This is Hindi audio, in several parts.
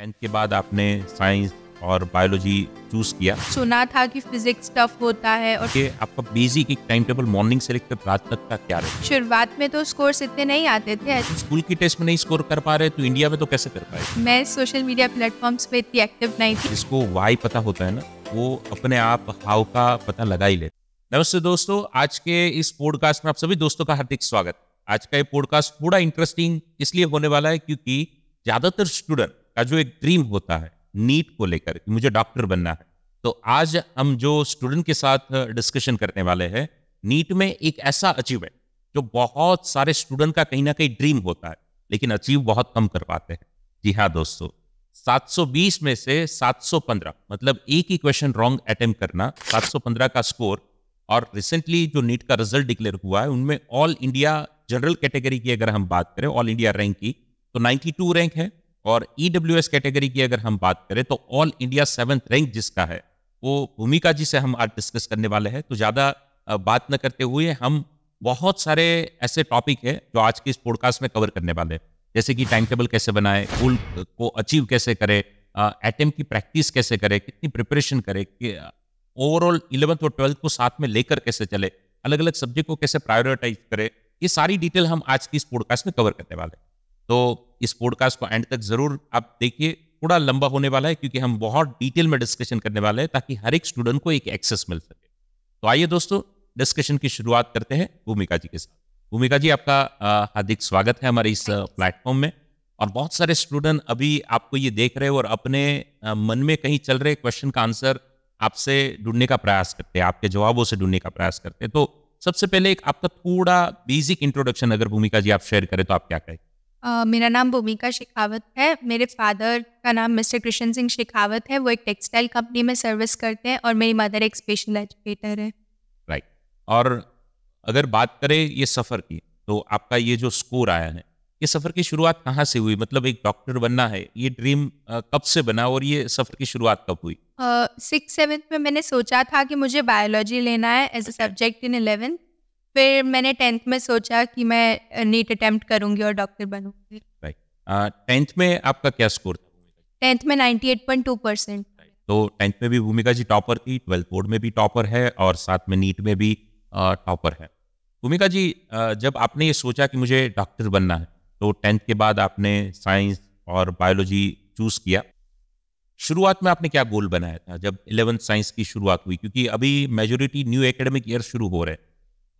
टेंथ के बाद आपने साइंस और बायोलॉजी चूज किया सुना था कि फिजिक्स टफ होता है और ये आपका बिजी की टाइम टेबल मॉर्निंग से लेकर रात तक का क्या रहे शुरुआत में तो स्कोर इतने नहीं आते थे स्कूल की टेस्ट में नहीं स्कोर कर पा रहे तो इंडिया में तो कैसे कर पाए मैं सोशल मीडिया प्लेटफॉर्म पे इतनी एक्टिव नहीं थी इसको वाई पता होता है ना वो अपने आप हाउ का पता लगा ही लेते नमस्ते दोस्तों आज के इस पॉडकास्ट में आप सभी दोस्तों का हार्दिक स्वागत आज का ये पॉडकास्ट पूरा इंटरेस्टिंग इसलिए होने वाला है क्योंकि ज्यादातर स्टूडेंट का जो एक ड्रीम होता है नीट को लेकर मुझे डॉक्टर बनना है तो आज हम जो स्टूडेंट के साथ डिस्कशन करने वाले हैं नीट में एक ऐसा अचीवमेंट जो बहुत सारे स्टूडेंट का कहीं ना कहीं ड्रीम होता है लेकिन अचीव बहुत कम कर पाते हैं जी हाँ दोस्तों 720 में से 715 मतलब एक ही क्वेश्चन रॉन्ग अटेम्प करना 715 का स्कोर और रिसेंटली जो नीट का रिजल्ट डिक्लेयर हुआ है उनमें ऑल इंडिया जनरल कैटेगरी की अगर हम बात करें ऑल इंडिया रैंक की तो 92 रैंक है और ईडब्ल्यू e कैटेगरी की अगर हम बात करें तो ऑल इंडिया सेवंथ रैंक जिसका है वो भूमिका जी से हम आज डिस्कस करने वाले हैं तो ज़्यादा बात न करते हुए हम बहुत सारे ऐसे टॉपिक है जो आज के इस पॉडकास्ट में कवर करने वाले हैं जैसे कि टाइम टेबल कैसे बनाए गोल को अचीव कैसे करें अटेम्प की प्रैक्टिस कैसे करें कितनी प्रिपरेशन करें ओवरऑल इलेवंथ और ट्वेल्थ को साथ में लेकर कैसे चले अलग अलग सब्जेक्ट को कैसे प्रायोरिटाइज करें ये सारी डिटेल हम आज की इस पॉडकास्ट में कवर करने वाले हैं तो इस पॉडकास्ट को एंड तक जरूर आप देखिए थोड़ा लंबा होने वाला है क्योंकि हम बहुत डिटेल में डिस्कशन करने वाले हैं ताकि हर एक स्टूडेंट को एक एक्सेस मिल सके तो आइए दोस्तों डिस्कशन की शुरुआत करते हैं भूमिका जी के साथ भूमिका जी आपका हार्दिक स्वागत है हमारे इस प्लेटफॉर्म में और बहुत सारे स्टूडेंट अभी आपको ये देख रहे हो और अपने मन में कहीं चल रहे क्वेश्चन का आंसर आपसे ढूंढने का प्रयास करते हैं आपके जवाबों से ढूंढने का प्रयास करते हैं तो सबसे पहले एक आपका थोड़ा बेसिक इंट्रोडक्शन अगर भूमिका जी आप शेयर करें तो आप क्या कहें मेरा नाम भूमिका शेखावत है मेरे फादर का नाम मिस्टर कृष्ण सिंह शेखावत है वो एक टेक्सटाइल कंपनी में सर्विस करते हैं और मेरी मदर एक स्पेशल एजुकेटर है राइट right. और अगर बात करें ये सफ़र की तो आपका ये जो स्कोर आया है ये सफ़र की शुरुआत कहाँ से हुई मतलब एक डॉक्टर बनना है ये ड्रीम कब से बना और ये सफ़र की शुरुआत कब हुई सिक्स uh, सेवन्थ में मैंने सोचा था कि मुझे बायोलॉजी लेना है as a subject in eleventh फिर मैंने टेंथ में सोचा कि मैं नीट अटेम्प्ट करूंगी और डॉक्टर बनूंगी टेंथ में आपका क्या स्कोर था टेंथ में 98.2 परसेंट तो टेंथ में भी भूमिका जी टॉपर थी ट्वेल्थ बोर्ड में भी टॉपर है और साथ में नीट में भी टॉपर है भूमिका जी जब आपने ये सोचा कि मुझे डॉक्टर बनना है तो टेंथ के बाद आपने साइंस और बायोलॉजी चूज किया शुरुआत में आपने क्या गोल बनाया था जब इलेवेंथ साइंस की शुरुआत हुई क्योंकि अभी मेजोरिटी न्यू एकेडमिक ईयर शुरू हो रहे हैं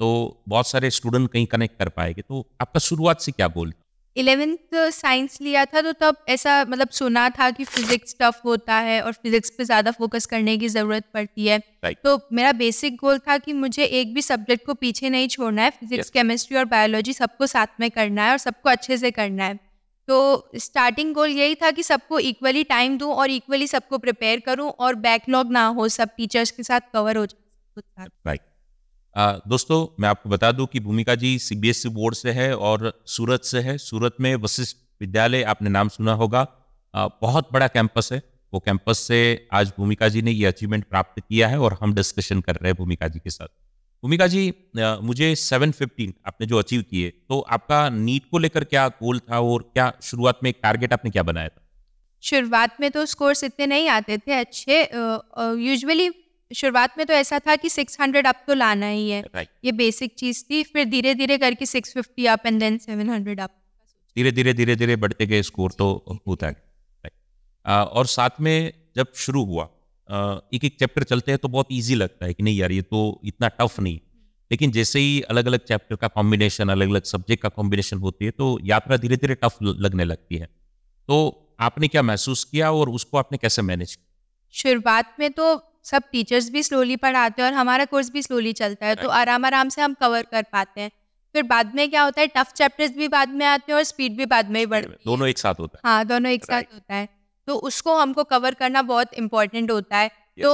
तो बहुत सारे स्टूडेंट कहीं कनेक्ट कर पाएंगे तो आपका शुरुआत से क्या बोल इलेवेंथ साइंस लिया था तो तब ऐसा मतलब सुना था कि फिजिक्स टफ होता है और फिजिक्स पे ज़्यादा फोकस करने की ज़रूरत पड़ती है right. तो मेरा बेसिक गोल था कि मुझे एक भी सब्जेक्ट को पीछे नहीं छोड़ना है फिजिक्स yes. केमिस्ट्री और बायोलॉजी सबको साथ में करना है और सबको अच्छे से करना है तो स्टार्टिंग गोल यही था कि सबको इक्वली टाइम दूँ और इक्वली सबको प्रिपेयर करूँ और बैकलॉग ना हो सब टीचर्स के साथ कवर हो जाए right. दोस्तों मैं आपको बता दूं कि भूमिका जी सीबीएसई e बोर्ड से है और सूरत से है सूरत में वशिष्ठ विद्यालय आपने नाम सुना होगा आ, बहुत बड़ा कैंपस है वो कैंपस से आज भूमिका जी ने ये अचीवमेंट प्राप्त किया है और हम डिस्कशन कर रहे हैं भूमिका जी के साथ भूमिका जी मुझे 715 आपने जो अचीव किए तो आपका नीट को लेकर क्या गोल था और क्या शुरुआत में टारगेट आपने क्या बनाया था शुरुआत में तो स्कोर्स इतने नहीं आते थे अच्छे यूजुअली शुरुआत में तो ऐसा था कि 600 अप तो लाना ही है right. ये बेसिक चीज थी फिर धीरे धीरे करके 650 अप एंड देन 700 अप धीरे धीरे धीरे धीरे बढ़ते गए स्कोर तो होता है और साथ में जब शुरू हुआ एक एक चैप्टर चलते हैं तो बहुत ईजी लगता है कि नहीं यार ये तो इतना टफ नहीं लेकिन जैसे ही अलग अलग चैप्टर का कॉम्बिनेशन अलग अलग सब्जेक्ट का कॉम्बिनेशन होती है तो यात्रा धीरे धीरे टफ लगने लगती है तो आपने क्या महसूस किया और उसको आपने कैसे मैनेज किया शुरुआत में तो सब टीचर्स भी स्लोली पढ़ाते हैं और हमारा कोर्स भी स्लोली चलता है तो आराम आराम से हम कवर कर पाते हैं फिर बाद में क्या होता है टफ चैप्टर्स भी बाद में आते हैं और स्पीड भी बाद में ही बढ़ती है दोनों एक साथ होता है हाँ दोनों एक साथ होता है तो उसको हमको कवर करना बहुत इम्पोर्टेंट होता है तो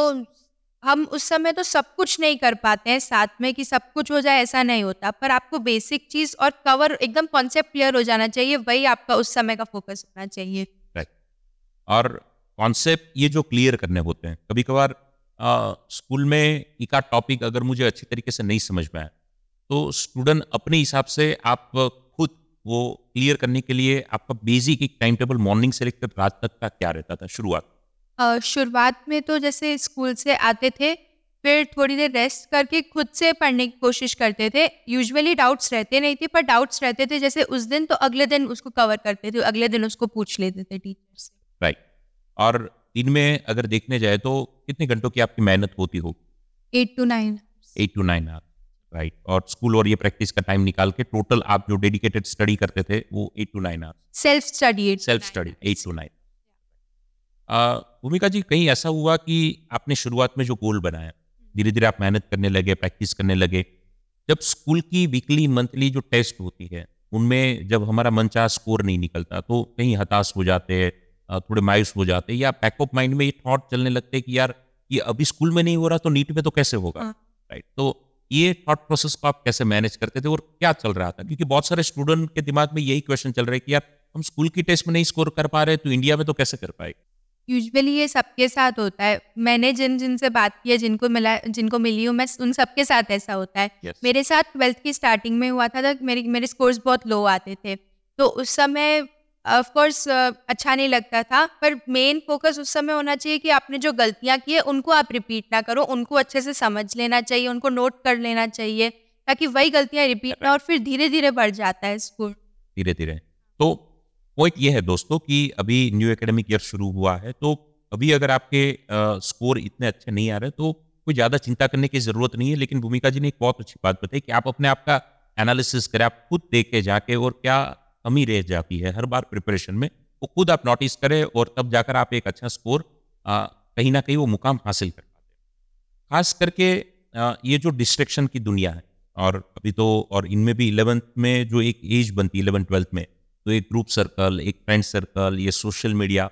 हम उस समय तो सब कुछ नहीं कर पाते हैं साथ में कि सब कुछ हो जाए ऐसा नहीं होता पर आपको बेसिक चीज और कवर एकदम कॉन्सेप्ट क्लियर हो जाना चाहिए वही आपका उस समय का फोकस होना चाहिए और कॉन्सेप्ट ये जो क्लियर करने होते हैं कभी कभार स्कूल में इका टॉपिक अगर मुझे अच्छी तरीके से नहीं समझ में आया तो स्टूडेंट अपने हिसाब से आप खुद वो क्लियर करने के लिए आपका बेसिक एक टाइम टेबल मॉर्निंग से लेकर रात तक का क्या रहता था शुरुआत शुरुआत में तो जैसे स्कूल से आते थे फिर थोड़ी देर रेस्ट करके खुद से पढ़ने की कोशिश करते थे यूजुअली डाउट्स रहते नहीं थे पर डाउट्स रहते थे जैसे उस दिन तो अगले दिन उसको कवर करते थे अगले दिन उसको पूछ लेते थे टीचर से राइट और दिन में अगर देखने जाए तो कितने घंटों की आपकी मेहनत होती हो eight to nine eight to nine hour right और स्कूल और ये प्रैक्टिस का टाइम निकाल के टोटल आप जो डेडिकेटेड स्टडी करते थे वो eight to nine hours self study self study eight to nine Bhumika ji कहीं ऐसा हुआ कि आपने शुरुआत में जो गोल बनाया धीरे धीरे आप मेहनत करने लगे प्रैक्टिस करने लगे जब स्कूल की वीकली मंथली जो टेस्ट होती है उनमें जब हमारा मनचाह स्कोर नहीं निकलता तो कहीं हताश हो जाते हैं थोड़े मायूस हो जाते हैं या ऑफ माइंड में ये थॉट चलने लगते हैं कि यार ये अभी स्कूल में नहीं हो रहा तो नीट में तो कैसे होगा हाँ। राइट तो ये थॉट प्रोसेस को आप कैसे मैनेज करते थे और क्या चल रहा था क्योंकि बहुत सारे स्टूडेंट के दिमाग में यही क्वेश्चन चल रहा है कि यार हम स्कूल की टेस्ट में नहीं स्कोर कर पा रहे तो इंडिया में तो कैसे कर पाए यूजुअली ये सबके साथ होता है मैंने जिन जिन से बात की है जिनको मिला जिनको मिली हूँ मैं उन सबके साथ ऐसा होता है yes. मेरे साथ ट्वेल्थ की स्टार्टिंग में हुआ था, था मेरे मेरे स्कोर्स बहुत लो आते थे तो उस समय ऑफ कोर्स अच्छा नहीं लगता था पर मेन फोकस उस समय होना चाहिए कि आपने जो गलतियाँ की है उनको आप रिपीट ना करो उनको अच्छे से समझ लेना चाहिए उनको नोट कर लेना चाहिए ताकि वही गलतियाँ रिपीट और फिर धीरे धीरे बढ़ जाता है स्कूल धीरे धीरे तो पॉइंट ये है दोस्तों कि अभी न्यू एकेडमिक ईयर शुरू हुआ है तो अभी अगर आपके आ, स्कोर इतने अच्छे नहीं आ रहे तो कोई ज़्यादा चिंता करने की ज़रूरत नहीं है लेकिन भूमिका जी ने एक बहुत अच्छी बात बताई कि आप अपने आप का एनालिसिस करें आप खुद देखें जाके और क्या कमी रह जाती है हर बार प्रिपरेशन में वो खुद आप नोटिस करें और तब जाकर आप एक अच्छा स्कोर कहीं ना कहीं वो मुकाम हासिल कर पाते खास करके आ, ये जो डिस्ट्रेक्शन की दुनिया है और अभी तो और इनमें भी इलेवंथ में जो एक एज बनती है इलेवन ट्वेल्थ में तो एक ग्रुप सर्कल एक फ्रेंड सर्कल ये सोशल मीडिया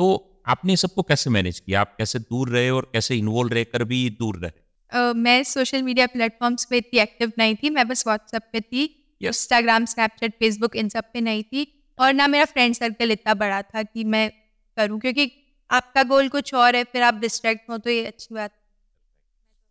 तो आपने सबको कैसे मैनेज किया आप कैसे दूर रहे और कैसे इन्वॉल्व रह भी दूर रहे uh, मैं सोशल मीडिया प्लेटफॉर्म्स पे इतनी एक्टिव नहीं थी मैं बस व्हाट्सएप पे थी इंस्टाग्राम स्नैपचैट फेसबुक इन सब पे नहीं थी और ना मेरा फ्रेंड सर्कल इतना बड़ा था कि मैं करूँ क्योंकि आपका गोल कुछ और है फिर आप डिस्ट्रैक्ट हो तो ये अच्छी बात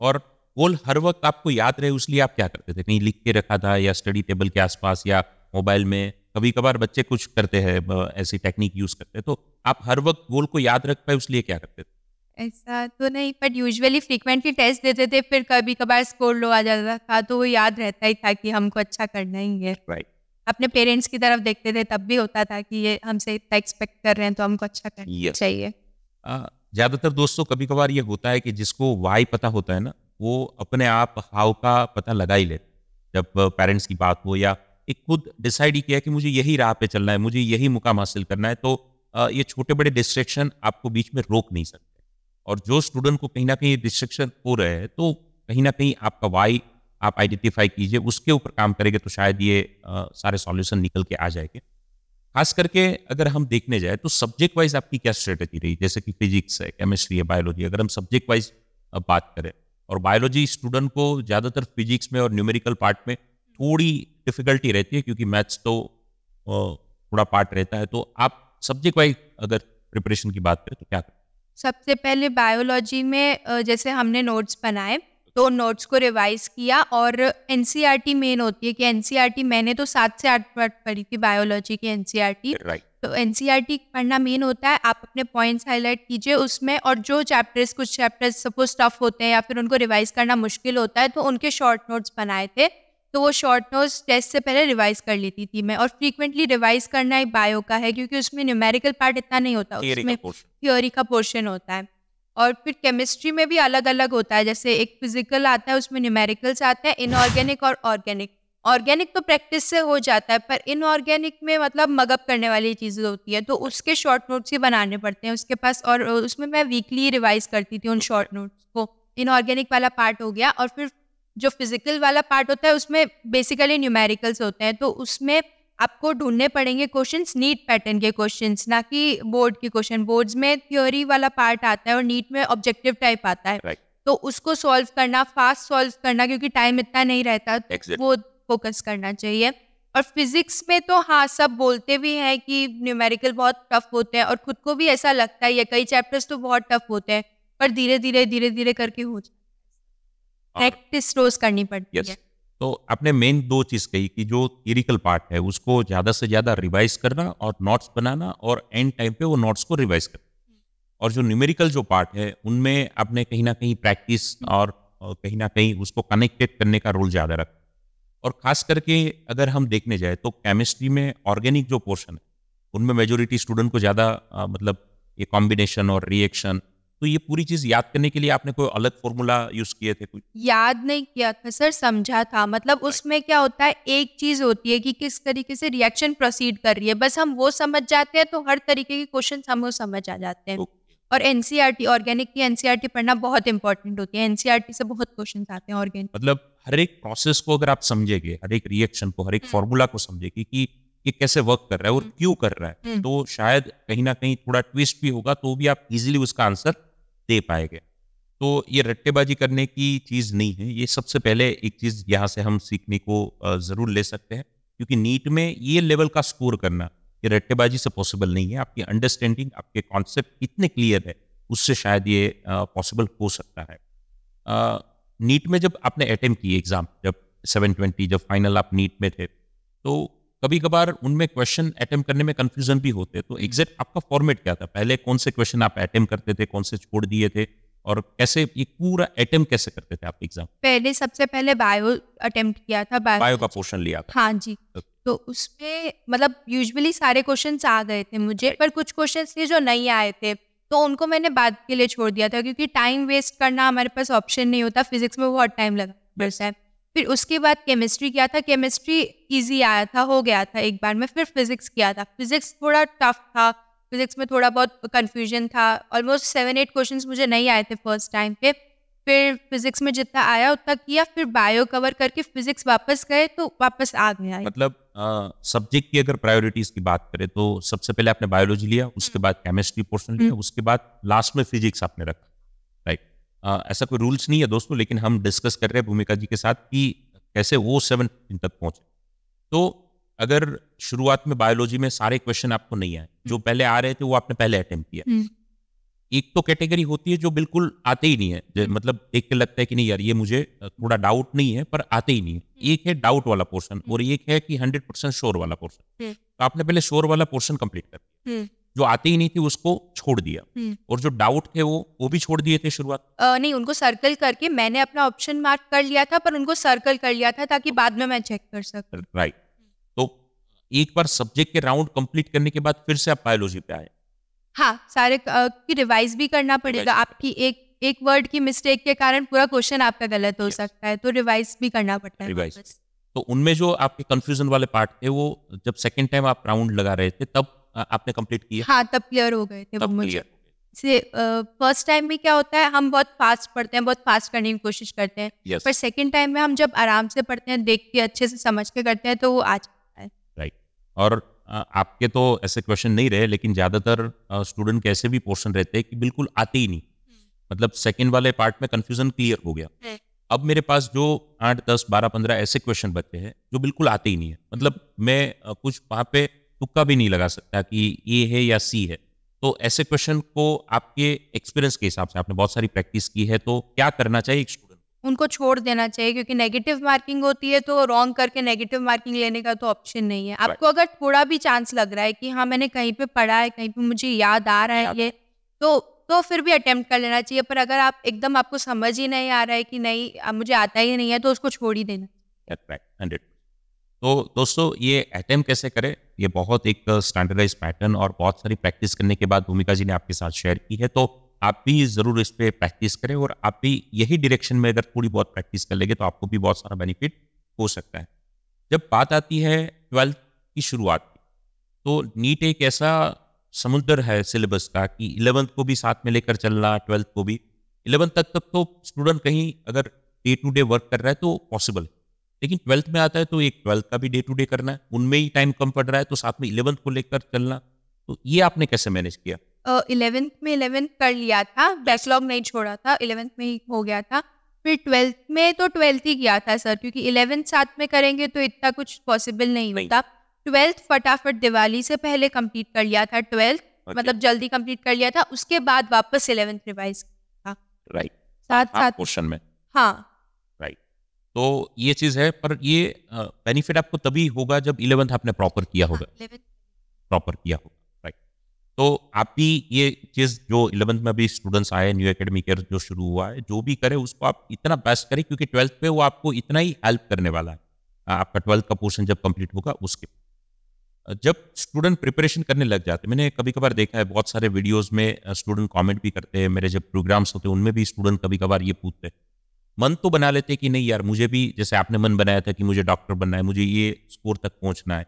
और गोल हर वक्त आपको याद रहे उस आप क्या करते थे कहीं लिख के रखा था या स्टडी टेबल के आसपास या मोबाइल में कभी कभार बच्चे कुछ करते हैं ऐसी टेक्निक यूज करते हैं तो आप हर वक्त गोल को याद रख पाए उस क्या करते थे ऐसा तो नहीं बट यूजुअली फ्रीक्वेंटली टेस्ट देते थे फिर कभी कभार स्कोर लो आ जाता था तो वो याद रहता ही था कि हमको अच्छा करना ही है right. अपने पेरेंट्स की तरफ देखते थे तब भी होता था कि ये हमसे इतना एक्सपेक्ट कर रहे हैं तो हमको अच्छा करना yes. चाहिए ज़्यादातर दोस्तों कभी कभार ये होता है कि जिसको वाई पता होता है ना वो अपने आप हाव का पता लगा ही लेते जब पेरेंट्स की बात हो या एक खुद डिसाइड ही किया कि मुझे यही राह पे चलना है मुझे यही मुकाम हासिल करना है तो ये छोटे बड़े डिस्ट्रेक्शन आपको बीच में रोक नहीं सकते और जो स्टूडेंट को कहीं ना कहीं डिस्ट्रिक्शन हो रहे हैं तो कहीं ना कहीं आपका वाई आप आइडेंटिफाई कीजिए उसके ऊपर काम करेंगे तो शायद ये आ, सारे सॉल्यूशन निकल के आ जाएंगे खास करके अगर हम देखने जाए तो सब्जेक्ट वाइज आपकी क्या स्ट्रेटेजी रही जैसे कि फिजिक्स है केमिस्ट्री है बायोलॉजी अगर हम सब्जेक्ट वाइज बात करें और बायोलॉजी स्टूडेंट को ज़्यादातर फिजिक्स में और न्यूमेरिकल पार्ट में थोड़ी डिफिकल्टी रहती है क्योंकि मैथ्स तो थोड़ा पार्ट रहता है तो आप सब्जेक्ट वाइज अगर प्रिपरेशन की बात करें तो क्या करें सबसे पहले बायोलॉजी में जैसे हमने नोट्स बनाए तो नोट्स को रिवाइज किया और एन मेन e होती है कि एन e मैंने तो सात से आठ पार्ट पढ़ी थी बायोलॉजी की एन e right. तो एन पढ़ना मेन होता है आप अपने पॉइंट्स हाईलाइट कीजिए उसमें और जो चैप्टर्स कुछ चैप्टर्स सपोज टफ होते हैं या फिर उनको रिवाइज करना मुश्किल होता है तो उनके शॉर्ट नोट्स बनाए थे तो वो शॉर्ट नोट्स टेस्ट से पहले रिवाइज कर लेती थी मैं और फ्रीक्वेंटली रिवाइज करना ही बायो का है क्योंकि उसमें न्यूमेरिकल पार्ट इतना नहीं होता उसमें थ्योरी का पोर्शन होता है और फिर केमिस्ट्री में भी अलग अलग होता है जैसे एक फिजिकल आता है उसमें न्यूमेरिकल्स आते हैं इनऑर्गेनिक और ऑर्गेनिक ऑर्गेनिक तो प्रैक्टिस से हो जाता है पर इनऑर्गेनिक में मतलब मगअप करने वाली चीज़ें होती है तो उसके शॉर्ट नोट्स ही बनाने पड़ते हैं उसके पास और उसमें मैं वीकली रिवाइज करती थी उन शॉर्ट नोट्स को इनऑर्गेनिक वाला पार्ट हो गया और फिर जो फिजिकल वाला पार्ट होता है उसमें बेसिकली न्यूमेरिकल्स होते हैं तो उसमें आपको ढूंढने पड़ेंगे क्वेश्चंस नीट पैटर्न के क्वेश्चंस ना कि बोर्ड के क्वेश्चन बोर्ड्स में थ्योरी वाला पार्ट आता है और नीट में ऑब्जेक्टिव टाइप आता है right. तो उसको सॉल्व करना फास्ट सॉल्व करना क्योंकि टाइम इतना नहीं रहता exactly. वो फोकस करना चाहिए और फिजिक्स में तो हाँ सब बोलते भी हैं कि न्यूमेरिकल बहुत टफ होते हैं और खुद को भी ऐसा लगता है कई चैप्टर्स तो बहुत टफ होते हैं पर धीरे धीरे धीरे धीरे करके हो जाए प्रैक्टिस हाँ। रोज करनी पड़ती yes. है तो आपने मेन दो चीज कही कि जो थियरिकल पार्ट है उसको ज्यादा से ज्यादा रिवाइज करना और नोट्स बनाना और एंड टाइम पे वो नोट्स को रिवाइज करना और जो न्यूमेरिकल जो पार्ट है उनमें आपने कहीं ना कहीं प्रैक्टिस और कहीं ना कहीं उसको कनेक्टेड करने का रोल ज्यादा रखा और खास करके अगर हम देखने जाए तो केमिस्ट्री में ऑर्गेनिक जो पोर्शन है उनमें मेजोरिटी स्टूडेंट को ज्यादा मतलब ये कॉम्बिनेशन और रिएक्शन तो ये पूरी चीज याद करने के लिए आपने कोई अलग फॉर्मूला यूज किए थे कुछ याद नहीं किया था सर समझा था मतलब उसमें क्या होता है एक चीज होती है कि किस तरीके से रिएक्शन प्रोसीड कर रही है बस हम वो समझ जाते हैं तो हर तरीके के क्वेश्चन वो समझ आ जाते हैं और एनसीआर ऑर्गेनिक e की एनसीआर e पढ़ना बहुत इंपॉर्टेंट होती है एनसीआर e से बहुत क्वेश्चन आते हैं ऑर्गेनिक मतलब हर एक प्रोसेस को अगर आप समझेंगे हर एक रिएक्शन को हर एक फॉर्मूला हम्म। को समझेगी कि ये कैसे वर्क कर रहा है और हम्म। क्यों कर रहा है हम्म। तो शायद कहीं ना कहीं थोड़ा ट्विस्ट भी होगा तो भी आप इजिली उसका आंसर दे पाएंगे तो ये रट्टेबाजी करने की चीज़ नहीं है ये सबसे पहले एक चीज़ यहाँ से हम सीखने को ज़रूर ले सकते हैं क्योंकि नीट में ये लेवल का स्कोर करना ये रट्टेबाजी से पॉसिबल नहीं है आपकी अंडरस्टैंडिंग आपके कॉन्सेप्ट इतने क्लियर है उससे शायद ये पॉसिबल हो सकता है आ, नीट में जब आपने अटेम्प्ट की एग्ज़ाम जब सेवन जब फाइनल आप नीट में थे तो कभी कभार उनमें क्वेश्चन अटेम्प करने में कंफ्यूजन भी होते तो एग्जैक्ट हम्म। आपका फॉर्मेट क्या था पहले कौन से क्वेश्चन आप अटेम करते थे कौन से छोड़ दिए थे और कैसे ये पूरा अटेम कैसे करते थे आप एग्जाम पहले सबसे पहले बायो अटेम्प्ट किया था बायो, बायो का पोर्शन लिया था हाँ जी तो, तो उसमें मतलब यूजुअली सारे क्वेश्चन आ गए थे मुझे पर कुछ क्वेश्चन थे जो नहीं आए थे तो उनको मैंने बाद के लिए छोड़ दिया था क्योंकि टाइम वेस्ट करना हमारे पास ऑप्शन नहीं होता फिजिक्स में बहुत टाइम लगा है फिर उसके बाद केमिस्ट्री किया था केमिस्ट्री इजी आया था हो गया था एक बार में फिर फिजिक्स किया था फिजिक्स थोड़ा टफ था फिजिक्स में थोड़ा बहुत कन्फ्यूजन था ऑलमोस्ट सेवन एट क्वेश्चन मुझे नहीं आए थे फर्स्ट टाइम पे फिर फिजिक्स में जितना आया उतना किया फिर बायो कवर करके फिजिक्स वापस गए तो वापस आ गया मतलब सब्जेक्ट की अगर प्रायोरिटीज की बात करें तो सबसे पहले आपने हम्म। बायोलॉजी हम्म। लिया उसके बाद केमिस्ट्री पोर्शन लिया उसके बाद लास्ट में फिजिक्स आपने रखा ऐसा कोई रूल्स नहीं है दोस्तों लेकिन हम डिस्कस कर रहे हैं भूमिका जी के साथ कि कैसे वो सेवन तक पहुंचे तो अगर शुरुआत में बायोलॉजी में सारे क्वेश्चन आपको नहीं आए हम्म। जो पहले आ रहे थे वो आपने पहले अटेम्प्ट किया हम्म। एक तो कैटेगरी होती है जो बिल्कुल आते ही नहीं है हम्म। मतलब देख के लगता है कि नहीं यार ये मुझे थोड़ा डाउट नहीं है पर आते ही नहीं है एक है डाउट वाला पोर्शन और एक है कि हंड्रेड परसेंट श्योर वाला पोर्शन तो आपने पहले श्योर वाला पोर्शन कंप्लीट कर जो आते ही नहीं थे उसको छोड़ दिया हम्म। और जो डाउट थे वो वो भी छोड़ दिए थे शुरुआत नहीं उनको सर्कल करके मैंने अपना ऑप्शन मार्क कर लिया था पर उनको सर्कल कर लिया था ताकि बाद में मैं चेक कर सक राइट तो एक बार सब्जेक्ट के राउंड कंप्लीट करने के बाद फिर से आप बायोलॉजी पे आए हाँ सारे की रिवाइज भी करना पड़ेगा आपकी एक एक वर्ड की मिस्टेक के कारण पूरा क्वेश्चन आपका गलत हो सकता है तो रिवाइज भी करना पड़ता है रिवाइज तो उनमें जो आपके कंफ्यूजन वाले पार्ट थे वो जब सेकंड टाइम आप राउंड लगा रहे थे तब आपने कंप्लीट किया हाँ तब क्लियर हो गए थे तब मुझे फर्स्ट टाइम में क्या होता है हम बहुत फास्ट पढ़ते हैं बहुत फास्ट करने की कोशिश करते हैं yes. पर सेकंड टाइम में हम जब आराम से पढ़ते हैं देख के अच्छे से समझ के करते हैं तो वो आ जाता है राइट right. और आपके तो ऐसे क्वेश्चन नहीं रहे लेकिन ज़्यादातर स्टूडेंट कैसे भी पोर्शन रहते हैं कि बिल्कुल आते ही नहीं hmm. मतलब सेकेंड वाले पार्ट में कन्फ्यूजन क्लियर हो गया hmm. अब मेरे पास जो आठ दस बारह पंद्रह ऐसे क्वेश्चन बचते हैं जो बिल्कुल आते ही नहीं है मतलब हम्म। मैं कुछ वहाँ पे तुक्का भी नहीं लगा सकता कि ए है या सी है तो ऐसे क्वेश्चन को आपके एक्सपीरियंस के हिसाब से आपने बहुत सारी प्रैक्टिस की है तो क्या करना चाहिए एक स्टूडेंट उनको छोड़ देना चाहिए क्योंकि नेगेटिव मार्किंग होती है तो रॉन्ग करके नेगेटिव मार्किंग लेने का तो ऑप्शन नहीं है आपको अगर थोड़ा भी चांस लग रहा है कि हाँ मैंने कहीं पे पढ़ा है कहीं पे मुझे याद आ रहा है ये तो तो फिर भी अटेम्प्ट कर लेना चाहिए पर अगर आप एकदम आपको समझ ही नहीं आ रहा है कि नहीं मुझे आता ही नहीं है तो उसको छोड़ ही देना तो दोस्तों ये अटैम्प कैसे करें ये बहुत एक स्टैंडर्डाइज पैटर्न और बहुत सारी प्रैक्टिस करने के बाद भूमिका जी ने आपके साथ शेयर की है तो आप भी ज़रूर इस पर प्रैक्टिस करें और आप भी यही डायरेक्शन में अगर थोड़ी बहुत प्रैक्टिस कर लेंगे तो आपको भी बहुत सारा बेनिफिट हो सकता है जब बात आती है ट्वेल्थ की शुरुआत की तो नीट एक ऐसा समुद्र है सिलेबस का कि इलेवंथ को भी साथ में लेकर चलना ट्वेल्थ को भी इलेवंथ तक तक तो स्टूडेंट कहीं अगर डे टू डे वर्क कर रहा है तो पॉसिबल है लेकिन ट्वेल्थ में आता है तो एक ट्वेल्थ का भी डे टू डे करना है उनमें ही टाइम कम पड़ रहा है तो साथ में इलेवंथ को लेकर चलना तो ये आपने कैसे मैनेज किया इलेवेंथ uh, में इलेवेंथ कर लिया था बैकलॉग नहीं छोड़ा था इलेवेंथ में ही हो गया था फिर ट्वेल्थ में तो ट्वेल्थ ही किया था सर क्योंकि इलेवेंथ साथ में करेंगे तो इतना कुछ पॉसिबल नहीं, नहीं। होता ट्वेल्थ फटाफट दिवाली से पहले कंप्लीट कर लिया था ट्वेल्थ okay. मतलब जल्दी कंप्लीट कर लिया था उसके बाद वापस इलेवेंथ रिवाइज था राइट right. साथ साथ क्वेश्चन में हाँ तो ये चीज़ है पर ये बेनिफिट आपको तभी होगा जब इलेवंथ आपने प्रॉपर हाँ, किया होगा प्रॉपर किया होगा राइट तो आप भी ये चीज़ जो इलेवंथ में भी स्टूडेंट्स आए न्यू एकेडमिक के जो शुरू हुआ है जो भी करे उसको आप इतना बेस्ट करें क्योंकि ट्वेल्थ पे वो आपको इतना ही हेल्प करने वाला है आपका ट्वेल्थ का पोर्शन जब कंप्लीट होगा उसके जब स्टूडेंट प्रिपरेशन करने लग जाते मैंने कभी कभार देखा है बहुत सारे वीडियोज में स्टूडेंट कॉमेंट भी करते हैं मेरे जब प्रोग्राम्स होते हैं उनमें भी स्टूडेंट कभी कभार ये पूछते हैं मन तो बना लेते कि नहीं यार मुझे भी जैसे आपने मन बनाया था कि मुझे डॉक्टर बनना है मुझे ये स्कोर तक पहुंचना है